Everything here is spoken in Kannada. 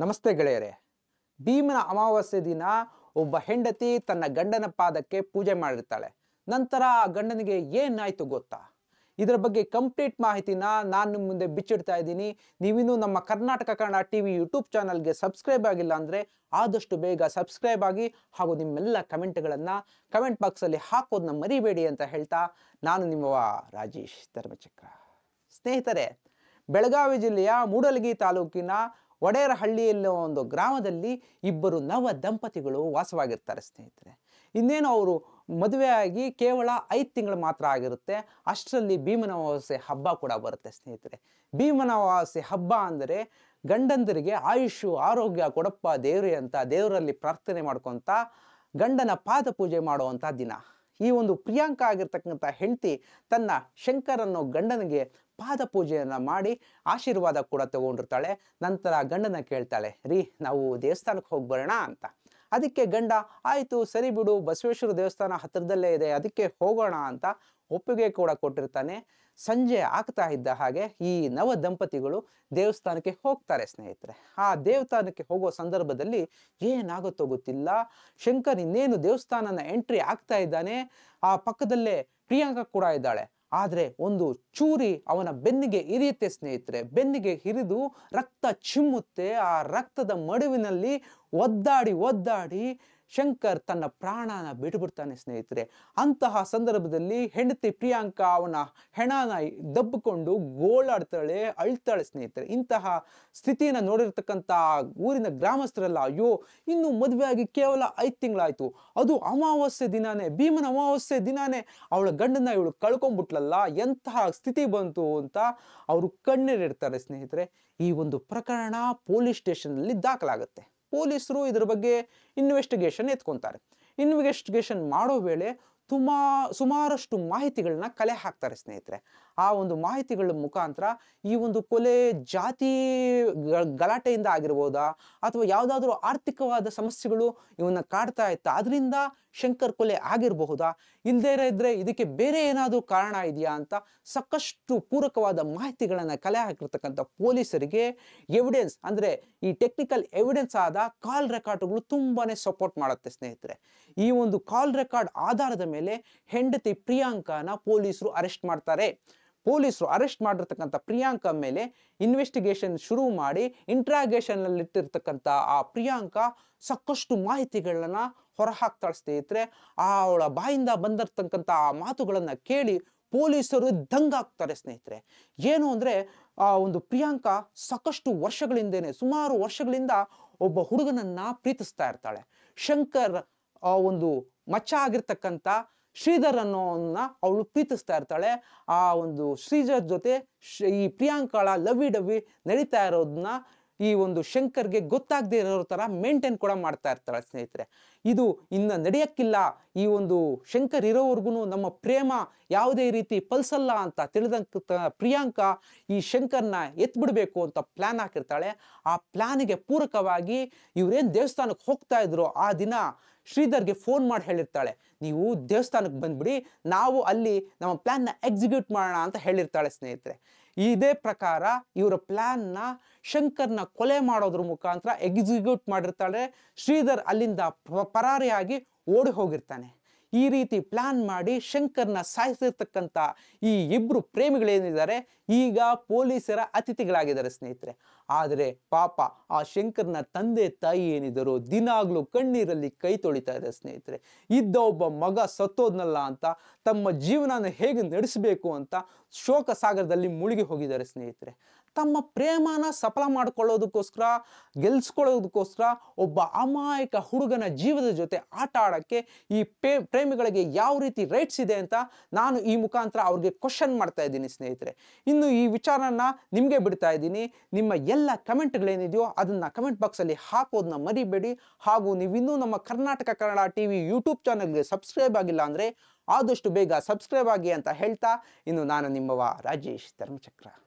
ನಮಸ್ತೆ ಗೆಳೆಯರೆ ಭೀಮನ ಅಮಾವಾಸ್ಯೆ ದಿನ ಒಬ್ಬ ಹೆಂಡತಿ ತನ್ನ ಗಂಡನ ಪಾದಕ್ಕೆ ಪೂಜೆ ಮಾಡಿರ್ತಾಳೆ ನಂತರ ಆ ಗಂಡನಿಗೆ ಏನಾಯ್ತು ಗೊತ್ತಾ ಇದರ ಬಗ್ಗೆ ಕಂಪ್ಲೀಟ್ ಮಾಹಿತಿನ ನಾನು ನಿಮ್ಮ ಮುಂದೆ ಬಿಚ್ಚಿಡ್ತಾ ಇದ್ದೀನಿ ನೀವಿನ್ನೂ ನಮ್ಮ Karnataka Kannada T V YouTube ಚಾನಲ್ಗೆ ಸಬ್ಸ್ಕ್ರೈಬ್ ಆಗಿಲ್ಲ ಅಂದರೆ ಆದಷ್ಟು ಬೇಗ ಸಬ್ಸ್ಕ್ರೈಬ್ ಆಗಿ ಹಾಗೂ ನಿಮ್ಮೆಲ್ಲ ಕಮೆಂಟ್ಗಳನ್ನು ಕಮೆಂಟ್ ಬಾಕ್ಸಲ್ಲಿ ಹಾಕೋದನ್ನ ಮರಿಬೇಡಿ ಅಂತ ಹೇಳ್ತಾ ನಾನು ನಿಮ್ಮ ರಾಜೇಶ್ ಧರ್ಮಚಕ್ರ ಸ್ನೇಹಿತರೆ ಬೆಳಗಾವಿ ಜಿಲ್ಲೆಯ ಮೂಡಲಗಿ ತಾಲೂಕಿನ ಒಡೆಯರಹಳ್ಳಿಯಲ್ಲಿ ಒಂದು ಗ್ರಾಮದಲ್ಲಿ ಇಬ್ಬರು ನವ ದಂಪತಿಗಳು ವಾಸವಾಗಿರ್ತಾರೆ ಸ್ನೇಹಿತರೆ ಇನ್ನೇನು ಅವರು ಮದುವೆಯಾಗಿ ಕೇವಲ ಐದು ತಿಂಗಳು ಮಾತ್ರ ಆಗಿರುತ್ತೆ ಅಷ್ಟರಲ್ಲಿ ಭೀಮನವಾಸೆ ಹಬ್ಬ ಕೂಡ ಬರುತ್ತೆ ಸ್ನೇಹಿತರೆ ಭೀಮನವಾಸೆ ಹಬ್ಬ ಅಂದರೆ ಗಂಡಂದರಿಗೆ ಆಯುಷು ಆರೋಗ್ಯ ಕೊಡಪ್ಪ ದೇವ್ರಿ ಅಂತ ದೇವರಲ್ಲಿ ಪ್ರಾರ್ಥನೆ ಮಾಡ್ಕೊತ ಗಂಡನ ಪಾದ ಪೂಜೆ ಮಾಡುವಂಥ ದಿನ ಈ ಒಂದು ಪ್ರಿಯಾಂಕ ಆಗಿರ್ತಕ್ಕಂಥ ಹೆಂಡತಿ ತನ್ನ ಶಂಕರ್ ಅನ್ನೋ ಗಂಡನಿಗೆ ಪಾದ ಪೂಜೆಯನ್ನು ಮಾಡಿ ಆಶೀರ್ವಾದ ಕೂಡ ತಗೊಂಡಿರ್ತಾಳೆ ನಂತರ ಗಂಡನ ಕೇಳ್ತಾಳೆ ರೀ ನಾವು ದೇವಸ್ಥಾನಕ್ಕೆ ಹೋಗಿ ಬರೋಣ ಅಂತ ಅದಕ್ಕೆ ಗಂಡ ಆಯಿತು ಸರಿ ಬಿಡು ಬಸವೇಶ್ವರ ದೇವಸ್ಥಾನ ಹತ್ತಿರದಲ್ಲೇ ಇದೆ ಅದಕ್ಕೆ ಹೋಗೋಣ ಅಂತ ಒಪ್ಪಿಗೆ ಕೂಡ ಕೊಟ್ಟಿರ್ತಾನೆ ಸಂಜೆ ಆಗ್ತಾ ಇದ್ದ ಹಾಗೆ ಈ ನವ ದಂಪತಿಗಳು ದೇವಸ್ಥಾನಕ್ಕೆ ಹೋಗ್ತಾರೆ ಸ್ನೇಹಿತರೆ ಆ ದೇವಸ್ಥಾನಕ್ಕೆ ಹೋಗೋ ಸಂದರ್ಭದಲ್ಲಿ ಏನಾಗುತ್ತೋ ಗೊತ್ತಿಲ್ಲ ಶಂಕರ್ ಇನ್ನೇನು ದೇವಸ್ಥಾನನ ಎಂಟ್ರಿ ಆಗ್ತಾ ಇದ್ದಾನೆ ಆ ಪಕ್ಕದಲ್ಲೇ ಪ್ರಿಯಾಂಕಾ ಕೂಡ ಇದ್ದಾಳೆ ಆದರೆ ಒಂದು ಚೂರಿ ಅವನ ಬೆನ್ನಿಗೆ ಇರಿಯುತ್ತೆ ಸ್ನೇಹಿತರೆ ಬೆನ್ನಿಗೆ ಹಿರಿದು ರಕ್ತ ಚಿಮ್ಮುತ್ತೆ ಆ ರಕ್ತದ ಮಡುವಿನಲ್ಲಿ ಒದ್ದಾಡಿ ಒದ್ದಾಡಿ ಶಂಕರ್ ತನ್ನ ಪ್ರಾಣನ ಬಿಟ್ಬಿಡ್ತಾನೆ ಸ್ನೇಹಿತರೆ ಅಂತಹ ಸಂದರ್ಭದಲ್ಲಿ ಹೆಂಡತಿ ಪ್ರಿಯಾಂಕಾ ಅವನ ಹೆಣನ ದಬ್ಬಿಕೊಂಡು ಗೋಳಾಡ್ತಾಳೆ ಅಳ್ತಾಳೆ ಸ್ನೇಹಿತರೆ ಇಂತಹ ಸ್ಥಿತಿಯನ್ನು ನೋಡಿರ್ತಕ್ಕಂಥ ಊರಿನ ಗ್ರಾಮಸ್ಥರೆಲ್ಲ ಅಯ್ಯೋ ಇನ್ನು ಮದುವೆಯಾಗಿ ಕೇವಲ ಐದು ತಿಂಗಳಾಯ್ತು ಅದು ಅಮಾವಾಸ್ಯೆ ದಿನಾನೇ ಭೀಮನ ಅಮಾವಾಸ್ಯೆ ದಿನಾನೇ ಅವಳ ಗಂಡನ ಇವಳು ಕಳ್ಕೊಂಡ್ಬಿಟ್ಲಲ್ಲ ಎಂತಹ ಸ್ಥಿತಿ ಬಂತು ಅಂತ ಅವರು ಕಣ್ಣೀರಿಡ್ತಾರೆ ಸ್ನೇಹಿತರೆ ಈ ಒಂದು ಪ್ರಕರಣ ಪೊಲೀಸ್ ಸ್ಟೇಷನ್ನಲ್ಲಿ ದಾಖಲಾಗುತ್ತೆ ಪೊಲೀಸರು ಇದ್ರ ಬಗ್ಗೆ ಇನ್ವೆಸ್ಟಿಗೇಷನ್ ಎತ್ಕೊತಾರೆ ಇನ್ವೆಸ್ಟಿಗೇಷನ್ ಮಾಡೋ ವೇಳೆ ತುಮಾ ಸುಮಾರಷ್ಟು ಮಾಹಿತಿಗಳನ್ನ ಕಲೆ ಹಾಕ್ತಾರೆ ಸ್ನೇಹಿತರೆ ಆ ಒಂದು ಮಾಹಿತಿಗಳ ಮುಖಾಂತರ ಈ ಒಂದು ಕೊಲೆ ಜಾತಿ ಗಲಾಟೆಯಿಂದ ಆಗಿರ್ಬೋದಾ ಅಥವಾ ಯಾವುದಾದ್ರೂ ಆರ್ಥಿಕವಾದ ಸಮಸ್ಯೆಗಳು ಇವನ್ನ ಕಾಡ್ತಾ ಇತ್ತು ಅದರಿಂದ ಶಂಕರ್ ಕೊಲೆ ಆಗಿರಬಹುದಾ ಇಲ್ಲದೇ ಇದ್ರೆ ಇದಕ್ಕೆ ಬೇರೆ ಏನಾದರೂ ಕಾರಣ ಇದೆಯಾ ಅಂತ ಸಾಕಷ್ಟು ಪೂರಕವಾದ ಮಾಹಿತಿಗಳನ್ನು ಕಲೆ ಹಾಕಿರ್ತಕ್ಕಂಥ ಪೊಲೀಸರಿಗೆ ಎವಿಡೆನ್ಸ್ ಅಂದರೆ ಈ ಟೆಕ್ನಿಕಲ್ ಎವಿಡೆನ್ಸ್ ಆದ ಕಾಲ್ ರೆಕಾರ್ಡ್ಗಳು ತುಂಬಾ ಸಪೋರ್ಟ್ ಮಾಡುತ್ತೆ ಸ್ನೇಹಿತರೆ ಈ ಒಂದು ಕಾಲ್ ರೆಕಾರ್ಡ್ ಆಧಾರದ ಮೇಲೆ ಹೆಂಡತಿ ಪ್ರಿಯಾಂಕಾನ ಪೊಲೀಸರು ಅರೆಸ್ಟ್ ಮಾಡ್ತಾರೆ ಪೊಲೀಸರು ಅರೆಸ್ಟ್ ಮಾಡಿರ್ತಕ್ಕಂಥ ಪ್ರಿಯಾಂಕ ಮೇಲೆ ಇನ್ವೆಸ್ಟಿಗೇಷನ್ ಶುರು ಮಾಡಿ ಅಲ್ಲಿ ಇಟ್ಟಿರ್ತಕ್ಕಂಥ ಆ ಪ್ರಿಯಾಂಕ ಸಾಕಷ್ಟು ಮಾಹಿತಿಗಳನ್ನ ಹೊರಹಾಕ್ತಾಳೆ ಸ್ನೇಹಿತರೆ ಆ ಅವಳ ಬಾಯಿಂದ ಬಂದಿರ್ತಕ್ಕಂಥ ಆ ಮಾತುಗಳನ್ನು ಕೇಳಿ ಪೊಲೀಸರು ದಂಗಾಗ್ತಾರೆ ಸ್ನೇಹಿತರೆ ಏನು ಅಂದರೆ ಆ ಒಂದು ಪ್ರಿಯಾಂಕ ಸಾಕಷ್ಟು ವರ್ಷಗಳಿಂದೇನೆ ಸುಮಾರು ವರ್ಷಗಳಿಂದ ಒಬ್ಬ ಹುಡುಗನನ್ನ ಪ್ರೀತಿಸ್ತಾ ಇರ್ತಾಳೆ ಶಂಕರ್ ಆ ಒಂದು ಮಚ್ಚ ಆಗಿರ್ತಕ್ಕಂಥ ಶ್ರೀಧರ್ ಅವಳು ಪ್ರೀತಿಸ್ತಾ ಇರ್ತಾಳೆ ಆ ಒಂದು ಶ್ರೀಧರ್ ಜೊತೆ ಈ ಪ್ರಿಯಾಂಕಾಳ ಲವ್ವಿ ಡವಿ ನಡೀತಾ ಇರೋದನ್ನ ಈ ಒಂದು ಶಂಕರ್ಗೆ ಗೊತ್ತಾಗದೇ ಇರೋ ಥರ ಮೇಂಟೈನ್ ಕೂಡ ಮಾಡ್ತಾ ಇರ್ತಾಳೆ ಸ್ನೇಹಿತರೆ ಇದು ಇನ್ನು ನಡೆಯಕ್ಕಿಲ್ಲ ಈ ಒಂದು ಶಂಕರ್ ಇರೋವರೆಗೂ ನಮ್ಮ ಪ್ರೇಮ ಯಾವುದೇ ರೀತಿ ಪಲ್ಸಲ್ಲ ಅಂತ ತಿಳಿದಂತ ಪ್ರಿಯಾಂಕಾ ಈ ಶಂಕರ್ನ ಎತ್ಬಿಡಬೇಕು ಅಂತ ಪ್ಲ್ಯಾನ್ ಹಾಕಿರ್ತಾಳೆ ಆ ಪ್ಲ್ಯಾನಿಗೆ ಪೂರಕವಾಗಿ ಇವರೇನು ದೇವಸ್ಥಾನಕ್ಕೆ ಹೋಗ್ತಾ ಇದ್ರು ಆ ದಿನ ಶ್ರೀಧರ್ಗೆ ಫೋನ್ ಮಾಡಿ ಹೇಳಿರ್ತಾಳೆ ನೀವು ದೇವಸ್ಥಾನಕ್ಕೆ ಬಂದ್ಬಿಡಿ ನಾವು ಅಲ್ಲಿ ನಮ್ಮ ಪ್ಲ್ಯಾನ್ನ ಎಕ್ಸಿಕ್ಯೂಟ್ ಮಾಡೋಣ ಅಂತ ಹೇಳಿರ್ತಾಳೆ ಸ್ನೇಹಿತರೆ ಇದೇ ಪ್ರಕಾರ ಇವರ ಪ್ಲ್ಯಾನ್ನ ಶಂಕರ್ನ ಕೊಲೆ ಮಾಡೋದ್ರ ಮುಖಾಂತರ ಎಕ್ಸಿಕ್ಯೂಟ್ ಮಾಡಿರ್ತಾಳೆ ಶ್ರೀಧರ್ ಅಲ್ಲಿಂದ ಪರಾರಿಯಾಗಿ ಓಡಿ ಹೋಗಿರ್ತಾನೆ ಈ ರೀತಿ ಪ್ಲಾನ್ ಮಾಡಿ ಶಂಕರ್ನ ಸಾಯಿಸಿರ್ತಕ್ಕಂಥ ಈ ಇಬ್ಬರು ಪ್ರೇಮಿಗಳೇನಿದ್ದಾರೆ ಈಗ ಪೊಲೀಸರ ಅತಿಥಿಗಳಾಗಿದ್ದಾರೆ ಸ್ನೇಹಿತರೆ ಆದರೆ ಪಾಪ ಆ ಶಂಕರ್ನ ತಂದೆ ತಾಯಿ ಏನಿದ್ದರು ದಿನಾಗ್ಲೂ ಕಣ್ಣೀರಲ್ಲಿ ಕೈ ತೊಳಿತಾ ಇದ್ದಾರೆ ಸ್ನೇಹಿತರೆ ಇದ್ದ ಒಬ್ಬ ಮಗ ಸತ್ತೋದ್ನಲ್ಲ ಅಂತ ತಮ್ಮ ಜೀವನನ ಹೇಗೆ ನಡೆಸಬೇಕು ಅಂತ ಶೋಕ ಸಾಗರದಲ್ಲಿ ಮುಳುಗಿ ಹೋಗಿದ್ದಾರೆ ಸ್ನೇಹಿತರೆ ತಮ್ಮ ಪ್ರೇಮನ ಸಫಲ ಮಾಡಿಕೊಳ್ಳೋದಕ್ಕೋಸ್ಕರ ಗೆಲ್ಸ್ಕೊಳ್ಳೋದಕ್ಕೋಸ್ಕರ ಒಬ್ಬ ಅಮಾಯಕ ಹುಡುಗನ ಜೀವದ ಜೊತೆ ಆಟ ಆಡೋಕ್ಕೆ ಈ ಪೇ ಪ್ರೇಮಿಗಳಿಗೆ ಯಾವ ರೀತಿ ರೈಟ್ಸ್ ಇದೆ ಅಂತ ನಾನು ಈ ಮುಖಾಂತರ ಅವ್ರಿಗೆ ಕ್ವಶನ್ ಮಾಡ್ತಾ ಇದ್ದೀನಿ ಸ್ನೇಹಿತರೆ ಇನ್ನು ಈ ವಿಚಾರನ ನಿಮಗೆ ಬಿಡ್ತಾ ಇದ್ದೀನಿ ನಿಮ್ಮ ಎಲ್ಲ ಕಮೆಂಟ್ಗಳೇನಿದೆಯೋ ಅದನ್ನು ಕಮೆಂಟ್ ಬಾಕ್ಸಲ್ಲಿ ಹಾಕೋದನ್ನ ಮರಿಬೇಡಿ ಹಾಗೂ ನೀವಿನ್ನೂ ನಮ್ಮ Karnataka Kannada T V YouTube ಚಾನಲ್ಗೆ ಸಬ್ಸ್ಕ್ರೈಬ್ ಆಗಿಲ್ಲ ಅಂದರೆ ಆದಷ್ಟು ಬೇಗ ಸಬ್ಸ್ಕ್ರೈಬ್ ಆಗಿ ಅಂತ ಹೇಳ್ತಾ ಇನ್ನು ನಾನು ನಿಮ್ಮವ ರಾಜೇಶ್ ಧರ್ಮಚಕ್ರ